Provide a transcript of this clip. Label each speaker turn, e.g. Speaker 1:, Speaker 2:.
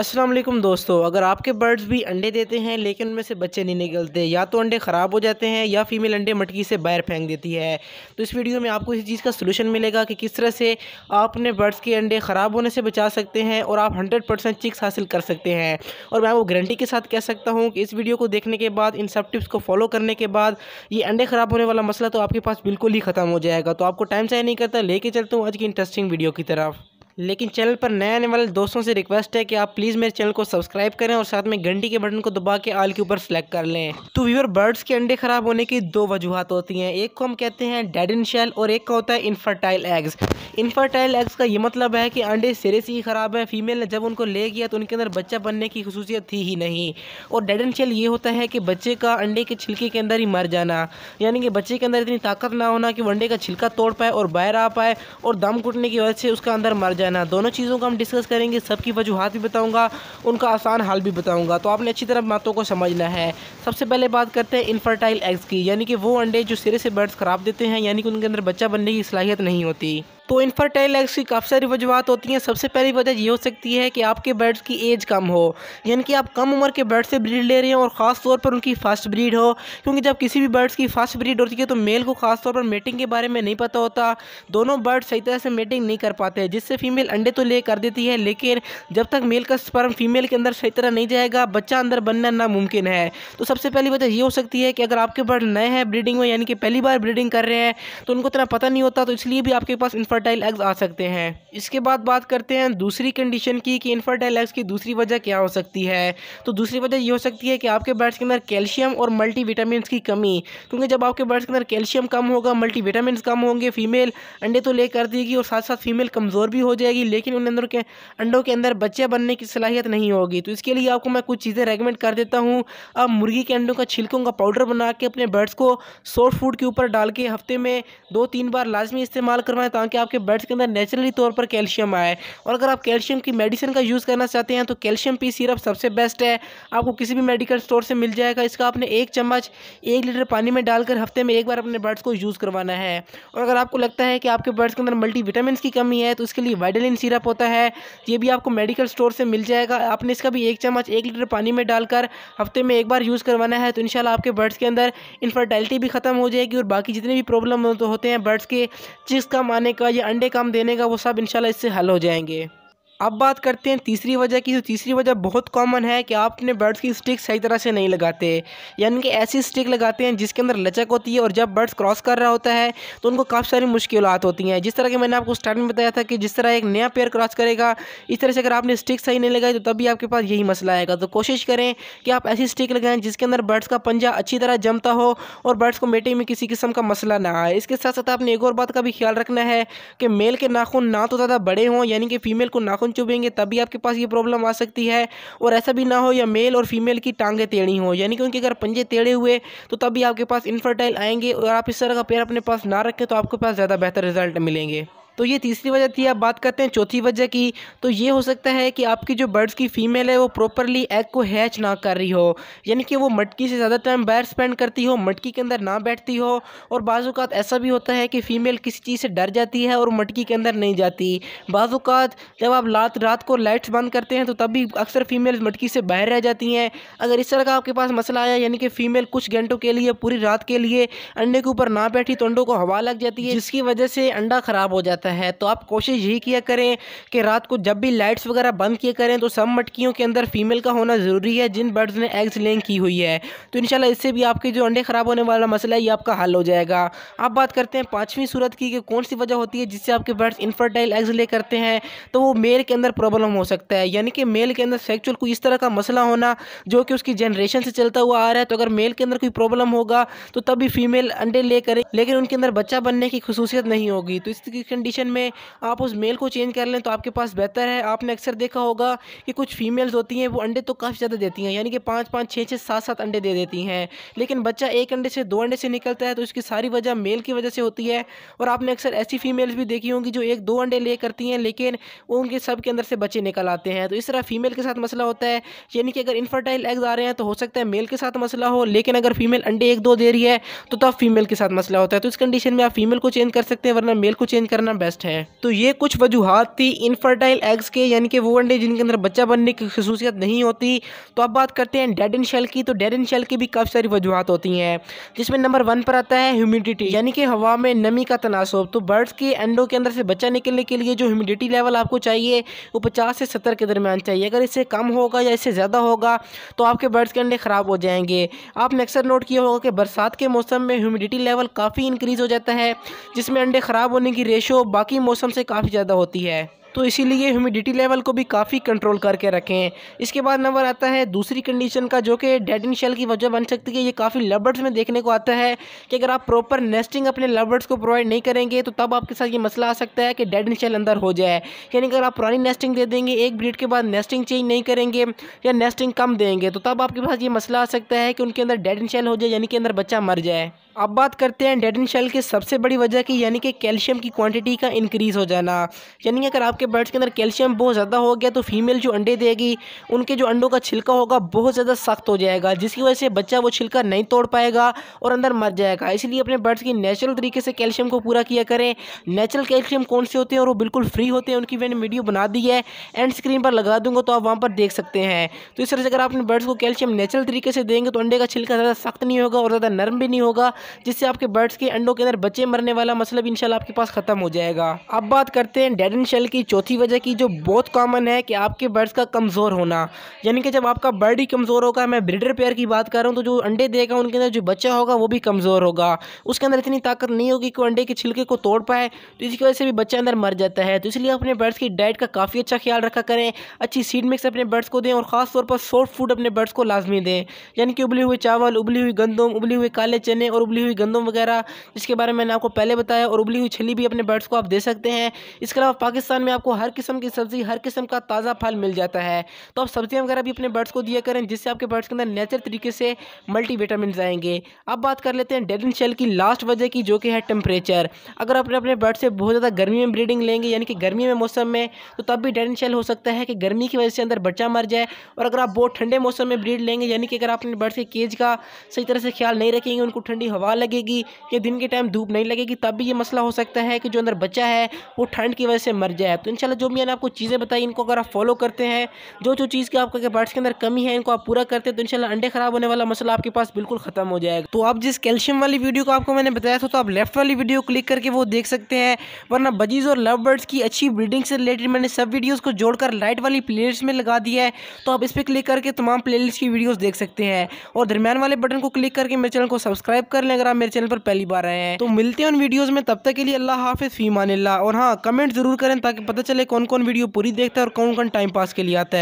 Speaker 1: असलम दोस्तों अगर आपके बर्ड्स भी अंडे देते हैं लेकिन उनमें से बच्चे नहीं निकलते या तो अंडे ख़राब हो जाते हैं या फीमेल अंडे मटकी से बाहर फेंक देती है तो इस वीडियो में आपको इस चीज़ का सलूशन मिलेगा कि किस तरह से आप अपने बर्ड्स के अंडे ख़राब होने से बचा सकते हैं और आप हंड्रेड परसेंट चिक्स हासिल कर सकते हैं और मैं आपको गारंटी के साथ कह सकता हूँ कि इस वीडियो को देखने के बाद इन सब टिप्स को फॉलो करने के बाद ये अंडे ख़राब होने वाला मसला तो आपके पास बिल्कुल ही ख़त्म हो जाएगा तो आपको टाइम से नहीं करता लेके चलता हूँ आज की इंटरेस्टिंग वीडियो की तरफ लेकिन चैनल पर नए आने वाले दोस्तों से रिक्वेस्ट है कि आप प्लीज़ मेरे चैनल को सब्सक्राइब करें और साथ में घंटी के बटन को दबा के आल के ऊपर सेलेक्ट कर लें तो व्यूअर बर्ड्स के अंडे ख़राब होने की दो वजूहत होती हैं एक को हम कहते हैं डेड इन शेल और एक का होता है इनफर्टाइल एग्स इनफर्टाइल एग्स का ये मतलब है कि अंडे सिरे से ही ख़राब हैं फीमेल ने जब उनको ले गया तो उनके अंदर बच्चा बनने की खसूसियत थी ही नहीं और डेड इन शेल ये होता है कि बच्चे का अंडे के छिलके के अंदर ही मर जाना यानी कि बच्चे के अंदर इतनी ताकत ना होना कि वो अंडे का छिलका तोड़ पाए और बाहर आ पाए और दम घुटने की वजह से उसका अंदर मर जाना दोनों चीज़ों का हम डिस्कस करेंगे सबकी वजूहत भी बताऊँगा उनका आसान हाल भी बताऊँगा तो आपने अच्छी तरह बातों को समझना है सबसे पहले बात करते हैं इनफर्टाइल एग्स की यानी कि वो अंडे जो सिरे से बर्ड्स खराब देते हैं यानी कि उनके अंदर बच्चा बनने की सलाहियत नहीं होती तो इनफर्टाइल एग्स की काफ़ी सारी वजूहत होती हैं सबसे पहली वजह ये हो सकती है कि आपके बर्ड्स की एज कम हो यानी कि आप कम उम्र के बर्ड से ब्रीड ले रहे हैं और ख़ास तौर पर उनकी फ़ास्ट ब्रीड हो क्योंकि जब किसी भी बर्ड्स की फ़ास्ट ब्रीड होती है तो मेल को खास तौर पर मेटिंग के बारे में नहीं पता होता दोनों बर्ड सही तरह से मेटिंग नहीं कर पाते जिससे फीमेल अंडे तो ले कर देती है लेकिन जब तक मेल का स्पर्म फीमेल के अंदर सही तरह नहीं जाएगा बच्चा अंदर बनना नामुमकिन है तो सबसे पहली वजह ये हो सकती है कि अगर आपके बर्ड नए हैं ब्रीडिंग में यानी कि पहली बार ब्रीडिंग कर रहे हैं तो उनको इतना पता नहीं होता तो इसलिए भी आपके पास इनफर्टाइल एग्ज़ आ सकते हैं इसके बाद बात करते हैं दूसरी कंडीशन की कि इनफर्टाइल एग्स की दूसरी वजह क्या हो सकती है तो दूसरी वजह ये हो सकती है कि आपके बर्ड्स के अंदर कैल्शियम और मल्टी की कमी क्योंकि जब आपके बर्ड्स के अंदर कैल्शियम कम होगा मल्टी कम होंगे फीमेल अंडे तो ले कर देगी और साथ साथ फीमेल कमज़ोर भी हो जाएगी लेकिन उन अंदर के अंडों के अंदर बच्चे बनने की सलाहियत नहीं होगी तो इसके लिए आपको मैं कुछ चीज़ें रेकमेंड कर देता हूँ आप मुर्गी के अंडों का छिलकों का पाउडर बना के अपने बर्ड्स को सॉफ्ट फूड के ऊपर डाल के हफ्ते में दो तीन बार लाजमी इस्तेमाल करवाएं ताकि आपके बर्ड्स के अंदर नेचुरली तौर पर कैल्शियम आए और अगर आप कैल्शियम की मेडिसिन का यूज़ करना चाहते हैं तो कैल्शियम पी सिरप सबसे बेस्ट है आपको किसी भी मेडिकल स्टोर से मिल जाएगा इसका आपने एक चम्मच एक लीटर पानी में डालकर हफ्ते में एक बार अपने बर्ड्स को यूज़ करवाना है और अगर आपको लगता है कि आपके बर्ड्स के अंदर मल्टी की कमी है तो उसके लिए वाइडलिन सिरप होता है ये भी आपको मेडिकल स्टोर से मिल जाएगा आपने इसका भी एक चम्मच एक लीटर पानी में डालकर हफ्ते में एक बार यूज़ करवाना है तो इन आपके बर्ड्स के अंदर इन्फर्टाइलिटी भी ख़त्म हो जाएगी और बाकी जितने भी प्रॉब्लम होते हैं बर्ड्स के चीज़ कम आने का ये अंडे काम देने का वो सब इंशाल्लाह इससे हल हो जाएंगे अब बात करते हैं तीसरी वजह की तो तीसरी वजह बहुत कॉमन है कि आप अपने बर्ड्स की स्टिक सही तरह से नहीं लगाते यानी कि ऐसी स्टिक लगाते हैं जिसके अंदर लचक होती है और जब बर्ड्स क्रॉस कर रहा होता है तो उनको काफ़ी सारी मुश्किल होती हैं जिस तरह के मैंने आपको स्टार्टिंग में बताया था कि जिस तरह एक नया पेयर क्रॉस करेगा इस तरह से अगर आपने स्टिक सही नहीं लगाई तो तभी आपके पास यही मसला आएगा तो कोशिश करें कि आप ऐसी स्टिक लगाएं जिसके अंदर बर्ड्स का पंजा अच्छी तरह जमता हो और बर्ड्स को मेटिंग में किसी किस्म का मसला ना आए इसके साथ साथ आपने एक और बात का भी ख्याल रखना है कि मेल के नाखून ना तो ज़्यादा बड़े हों यानी कि फ़ीमेल को नाखून चुभेंगे तभी आपके पास ये प्रॉब्लम आ सकती है और ऐसा भी ना हो या मेल और फीमेल की टांगें टेढ़ी हो यानी कि उनके अगर पंजे टेढ़े हुए तो तभी आपके पास इनफर्टाइल आएंगे और आप इस तरह का पैर अपने पास ना रखें तो आपके पास ज़्यादा बेहतर रिजल्ट मिलेंगे तो ये तीसरी वजह थी आप बात करते हैं चौथी वजह की तो ये हो सकता है कि आपकी जो बर्ड्स की फ़ीमेल है वो प्रॉपरली एग को हैच ना कर रही हो यानी कि वो मटकी से ज़्यादा टाइम बाहर स्पेंड करती हो मटकी के अंदर ना बैठती हो और बाज़ात ऐसा भी होता है कि फ़ीमेल किसी चीज़ से डर जाती है और मटकी के अंदर नहीं जाती बाज़ात जब आप रात रात को लाइट्स बंद करते हैं तो तब भी अक्सर फ़ीमेल मटकी से बाहर रह जाती हैं अगर इस तरह का आपके पास मसला आया यानी कि फ़ीमेल कुछ घंटों के लिए पूरी रात के लिए अंडे के ऊपर ना बैठी तो अंडों को हवा लग जाती है जिसकी वजह से अंडा ख़राब हो जाता है जाता है तो आप कोशिश यही किया करें कि रात को जब भी लाइट्स वगैरह बंद किया करें तो सब मटकियों के अंदर फीमेल का होना ज़रूरी है जिन बर्ड्स ने एग्स लेंग की हुई है तो इन इससे भी आपके जो अंडे ख़राब होने वाला मसला है ये आपका हल हो जाएगा अब बात करते हैं पाँचवीं सूरत की कि कौन सी वजह होती है जिससे आपके बर्ड्स इनफर्टाइल एग्स ले करते हैं तो वो मेल के अंदर प्रॉब्लम हो सकता है यानी कि मेल के अंदर सेक्चुअल कोई इस तरह का मसला होना जो कि उसकी जनरेशन से चलता हुआ आ रहा है तो अगर मेल के अंदर कोई प्रॉब्लम होगा तो तभी फीमेल अंडे ले करें लेकिन उनके अंदर बच्चा बनने की खसूसियत नहीं होगी तो इसकी कंडीशन कंडीशन में आप उस मेल को चेंज कर लें तो आपके पास बेहतर है आपने अक्सर देखा होगा कि कुछ फीमेल्स होती हैं वो अंडे तो काफ़ी ज़्यादा देती हैं यानी कि पाँच पाँच छः छः सात सात अंडे दे देती हैं लेकिन बच्चा एक अंडे से दो अंडे से निकलता है तो उसकी सारी वजह मेल की वजह से होती है और आपने अक्सर ऐसी फीमेल्स भी देखी होंगी जो एक दो अंडे ले करती हैं लेकिन उनके सब के अंदर से बच्चे निकल आते हैं तो इस तरह फीमेल के साथ मसला होता है यानी कि अगर इनफर्टाइल एग्ज आ रहे हैं तो हो सकता है मेल के साथ मसला हो लेकिन अगर फीमेल अंडे एक दो दे रही है तो तब फीमेल के साथ मसला होता है तो इस कंडीशन में आप फीमेल को चेंज कर सकते हैं वरना मेल को चेंज करना बेस्ट है तो ये कुछ वजूहत थी इनफर्टाइल एग्स के यानी कि वो अंडे जिनके अंदर बच्चा बनने की खसूसियत नहीं होती तो अब बात करते हैं डेड एंड शेल की तो डेड एंड शेल की भी काफ़ी सारी वजूहत होती हैं जिसमें नंबर वन पर आता है ह्यूमिडिटी यानी कि हवा में नमी का तनासब तो बर्ड्स के अंडों के अंदर से बच्चा निकलने के लिए जो ह्यूमिडिटी लेवल आपको चाहिए वो पचास से सत्तर के दरमियान चाहिए अगर इससे कम होगा या इससे ज़्यादा होगा तो आपके बर्ड्स के अंडे ख़राब हो जाएंगे आपने अक्सर नोट किया होगा कि बरसात के मौसम में ह्यूमिडिटी लेवल काफ़ी इंक्रीज़ हो जाता है जिसमें अंडे ख़राब होने की रेशो बाकी मौसम से काफ़ी ज़्यादा होती है तो इसीलिए ह्यूमिडिटी लेवल को भी काफ़ी कंट्रोल करके रखें इसके बाद नंबर आता है दूसरी कंडीशन का जो कि डेड इन शेल की वजह बन सकती है ये काफ़ी लबर्ड्स में देखने को आता है कि अगर आप प्रॉपर नेस्टिंग अपने लबर्ड्स को प्रोवाइड नहीं करेंगे तो तब आपके साथ ये मसला आ सकता है कि डेड इन शेल अंदर हो जाए यानी अगर आप पुरानी नेस्टिंग दे देंगे एक ब्रीड के बाद नेस्टिंग चेंज नहीं करेंगे या नेस्टिंग कम देंगे तो तब आपके पास ये मसला आ सकता है कि उनके अंदर डेड इन शेल हो जाए यानी कि अंदर बच्चा मर जाए अब बात करते हैं डेड इन शेल की सबसे बड़ी वजह की यानी कि कैल्शियम की क्वांटिटी का इंक्रीज़ हो जाना यानी अगर आपके आपके बर्ड्स के अंदर कैल्शियम बहुत ज़्यादा हो गया तो फीमेल जो अंडे देगी उनके जो अंडों का छिलका होगा बहुत ज़्यादा सख्त हो जाएगा जिसकी वजह से बच्चा वो छिलका नहीं तोड़ पाएगा और अंदर मर जाएगा इसलिए अपने बर्ड्स की नेचुरल तरीके से कैल्शियम को पूरा किया करें नेचुरल कैल्शियम कौन से होते हैं और वो बिल्कुल फ्री होते हैं उनकी मैंने वीडियो बना दी है एंड स्क्रीन पर लगा दूंगा तो आप वहाँ पर देख सकते हैं तो इस तरह से अगर आप अपने बर्ड्स को कैल्शियम नेचुरल तरीके से देंगे तो अंडे का छिलका ज़्यादा सख्त नहीं होगा और ज़्यादा नरम भी नहीं होगा जिससे आपके बर्ड्स के अंडों के अंदर बच्चे मरने वाला मसला भी इंशाल्लाह आपके पास ख़त्म हो जाएगा अब बात करते हैं एंड शेल की चौथी वजह की जो बहुत कॉमन है कि आपके बर्ड्स का कमज़ोर होना यानी कि जब आपका बर्ड ही कमज़ोर होगा मैं ब्रिडर पेयर की बात कर रहा हूँ तो जो अंडे देगा उनके अंदर जो बच्चा होगा वो भी कमज़ोर होगा उसके अंदर इतनी ताकत नहीं होगी कि अंडे के छिलके को तोड़ पाए तो इसकी वजह से भी बच्चा अंदर मर जाता है तो इसलिए अपने बर्ड्स की डाइट का काफ़ी अच्छा ख्याल रखा करें अच्छी सीड मिक्स अपने बर्ड्स को दें और ख़ास तौर पर सॉफ्ट फूड अपने बर्ड्स को लाजमी दें यानी कि उबले हुए चावल उबली हुई गंदम उबले हुए काले चने और उबली हुई गंदम वगैरह जिसके बारे में मैंने आपको पहले बताया और उबली हुई छली भी अपने बर्ड्स को आप दे सकते हैं इसके अलावा पाकिस्तान में आप आपको हर किस्म की सब्ज़ी हर किस्म का ताज़ा फल मिल जाता है तो आप सब्ज़ियाँ वगैरह भी अपने बर्ड्स को दिया करें जिससे आपके बर्ड्स के अंदर नेचुरल तरीके से मल्टी विटामिन आएंगे अब बात कर लेते हैं डेड एंड शेल की लास्ट वजह की जो कि है टेम्परेचर अगर आपने अपने बर्ड से बहुत ज़्यादा गर्मी में ब्रीडिंग लेंगे यानी कि गर्मी में मौसम में तो तब भी डेड एंड शेल हो सकता है कि गर्मी की वजह से अंदर बच्चा मर जाए और अगर आप बहुत ठंडे मौसम में ब्रीड लेंगे यानी कि अगर आप अपने बर्ड के केज का सही तरह से ख्याल नहीं रखेंगे उनको ठंडी हवा लगेगी या दिन के टाइम धूप नहीं लगेगी तब भी ये मसला हो सकता है कि जो अंदर बच्चा है वो ठंड की वजह से मर जाए तो इनशाला जो मैंने आपको चीज़ें बताई इनको अगर आप फॉलो करते हैं जो जो चीज़ की आपके पार्ट्स के अंदर कमी है इनको आप पूरा करते हैं तो इनशाला अंडे खराब होने वाला मसला आपके पास बिल्कुल खत्म हो जाएगा तो आप जिस कैल्शियम वाली वीडियो को आपको मैंने बताया था तो आप लेफ्ट वाली वीडियो क्लिक करके वो देख सकते हैं वरना बजीज़ और लव बर्ड्स की अच्छी ब्रीडिंग से रिलेटेड मैंने सब वीडियोज़ को जोड़कर लाइट वाली प्ले में लगा दिया है तो आप इस पर क्लिक करके तमाम प्ले की वीडियोज़ देख सकते हैं और दरमियान वाले बटन को क्लिक करके मेरे चैनल को सब्सक्राइब कर लें अगर आप मेरे चैनल पर पहली बार आए हैं तो मिलते हैं उन वीडियोज़ में तब तक के लिए अल्लाह हाफिज़ फ़ीमान और हाँ कमेंट ज़रूर करें ताकि पता चले कौन कौन वीडियो पूरी देखता है और कौन कौन टाइम पास के लिए आता है